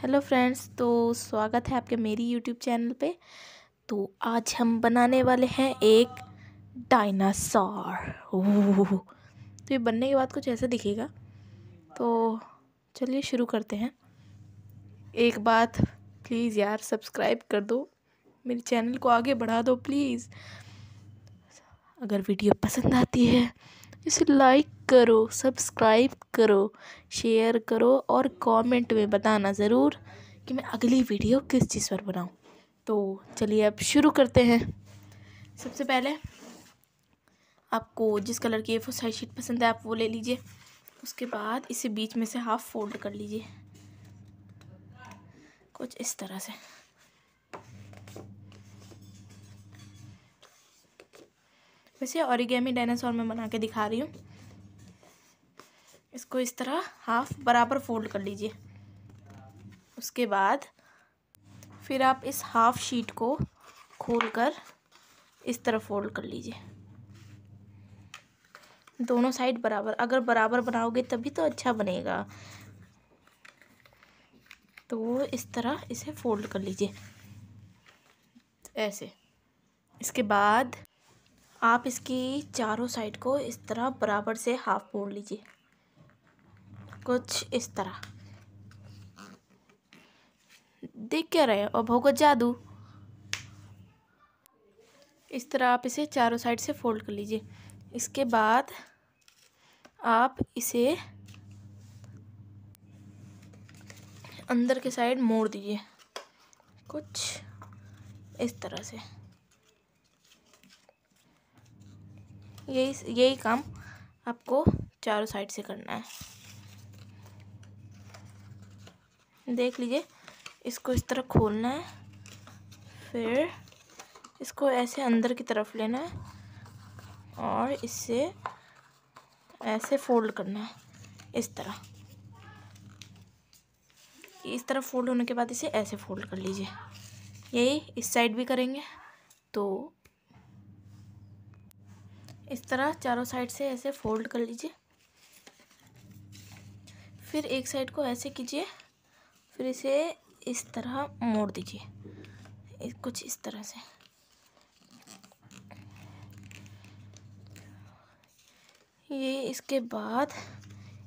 hello friends तो स्वागत है आपके मेरी यूट्यूब चैनल पे तो आज हम बनाने वाले हैं एक डायनासोर तो ये बनने के बाद कुछ ऐसा दिखेगा तो चलिए शुरू करते हैं एक बात प्लीज़ यार सब्सक्राइब कर दो मेरे चैनल को आगे बढ़ा दो प्लीज़ अगर वीडियो पसंद आती है इसे लाइक करो सब्सक्राइब करो शेयर करो और कमेंट में बताना ज़रूर कि मैं अगली वीडियो किस चीज़ पर बनाऊँ तो चलिए अब शुरू करते हैं सबसे पहले आपको जिस कलर की ए फोर साइज शीट पसंद है आप वो ले लीजिए उसके बाद इसे बीच में से हाफ़ फोल्ड कर लीजिए कुछ इस तरह से वैसे औरिगेमी डायनासोर में बना के दिखा रही हूँ इसको इस तरह हाफ बराबर फोल्ड कर लीजिए उसके बाद फिर आप इस हाफ शीट को खोल कर इस तरह फोल्ड कर लीजिए दोनों साइड बराबर अगर बराबर बनाओगे तभी तो अच्छा बनेगा तो वो इस तरह इसे फोल्ड कर लीजिए ऐसे इसके बाद आप इसकी चारों साइड को इस तरह बराबर से हाफ मोड़ लीजिए कुछ इस तरह देख क्या रहे और भोगत जादू इस तरह आप इसे चारों साइड से फोल्ड कर लीजिए इसके बाद आप इसे अंदर के साइड मोड़ दीजिए कुछ इस तरह से यही यही काम आपको चारों साइड से करना है देख लीजिए इसको इस तरह खोलना है फिर इसको ऐसे अंदर की तरफ लेना है और इसे ऐसे फोल्ड करना है इस तरह इस तरह फोल्ड होने के बाद इसे ऐसे फोल्ड कर लीजिए यही इस साइड भी करेंगे तो इस तरह चारों साइड से ऐसे फोल्ड कर लीजिए फिर एक साइड को ऐसे कीजिए फिर इसे इस तरह मोड़ दीजिए कुछ इस तरह से ये इसके बाद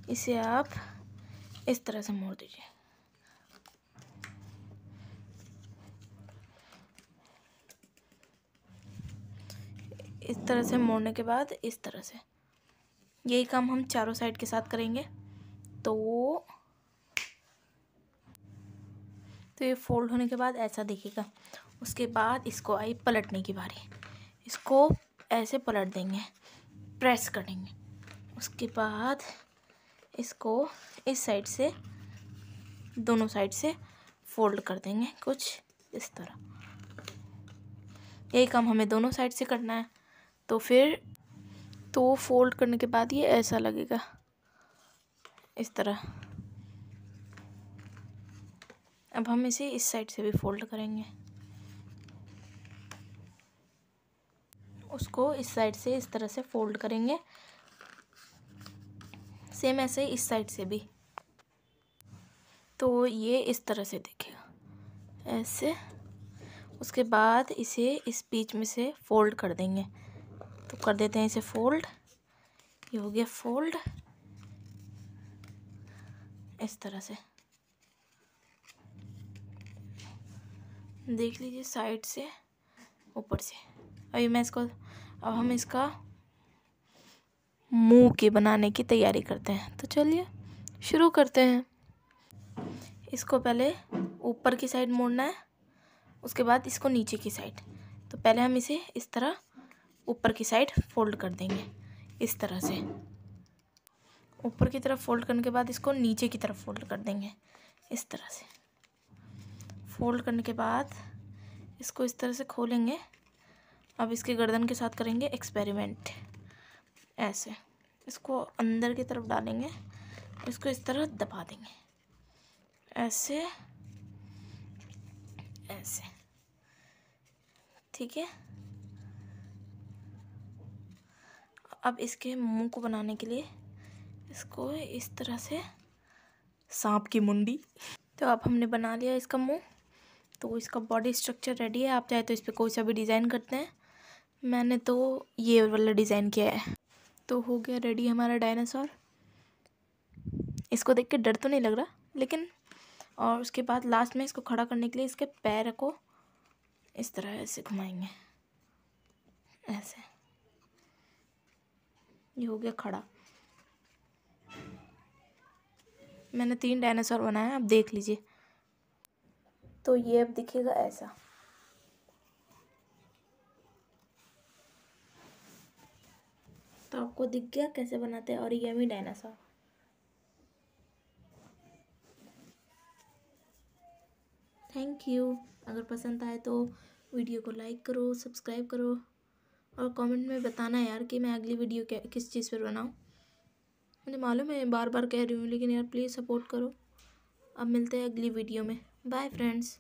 इसे आप इस तरह से मोड़ दीजिए इस तरह से मोड़ने के बाद इस तरह से यही काम हम चारों साइड के साथ करेंगे तो तो ये फोल्ड होने के बाद ऐसा दिखेगा उसके बाद इसको आई पलटने की बारी इसको ऐसे पलट देंगे प्रेस करेंगे उसके बाद इसको इस साइड से दोनों साइड से फोल्ड कर देंगे कुछ इस तरह यही काम हमें दोनों साइड से करना है तो फिर तो फोल्ड करने के बाद ये ऐसा लगेगा इस तरह अब हम इसे इस साइड से भी फोल्ड करेंगे उसको इस साइड से इस तरह से फोल्ड करेंगे सेम ऐसे इस साइड से भी तो ये इस तरह से देखेगा ऐसे उसके बाद इसे इस बीच में से फोल्ड कर देंगे तो कर देते हैं इसे फोल्ड ये हो गया फोल्ड इस तरह से देख लीजिए साइड से ऊपर से अभी मैं इसको अब हम इसका मुंह के बनाने की तैयारी करते हैं तो चलिए शुरू करते हैं इसको पहले ऊपर की साइड मोड़ना है उसके बाद इसको नीचे की साइड तो पहले हम इसे इस तरह ऊपर की साइड फोल्ड कर देंगे इस तरह से ऊपर की तरफ फोल्ड करने के बाद इसको नीचे की तरफ फोल्ड कर देंगे इस तरह से फोल्ड करने के बाद इसको इस तरह से खोलेंगे अब इसके गर्दन के साथ करेंगे एक्सपेरिमेंट ऐसे इसको अंदर की तरफ डालेंगे इसको इस तरह दबा देंगे ऐसे ऐसे ठीक है अब इसके मुंह को बनाने के लिए इसको इस तरह से सांप की मुंडी तो अब हमने बना लिया इसका मुंह तो इसका बॉडी स्ट्रक्चर रेडी है आप चाहे तो इस पर कोई सा भी डिज़ाइन करते हैं मैंने तो ये वाला डिज़ाइन किया है तो हो गया रेडी हमारा डायनासोर इसको देख के डर तो नहीं लग रहा लेकिन और उसके बाद लास्ट में इसको खड़ा करने के लिए इसके पैर को इस तरह ऐसे घुमाएंगे ऐसे ये हो गया खड़ा मैंने तीन डायनासोर बनाए हैं आप देख लीजिए तो ये अब दिखेगा ऐसा तो आपको दिख गया कैसे बनाते हैं और ये भी डायनासोर थैंक यू अगर पसंद आए तो वीडियो को लाइक करो सब्सक्राइब करो और कमेंट में बताना यार कि मैं अगली वीडियो क्या किस चीज़ पर बनाऊँ मुझे मालूम है बार बार कह रही हूँ लेकिन यार प्लीज़ सपोर्ट करो अब मिलते हैं अगली वीडियो में बाय फ्रेंड्स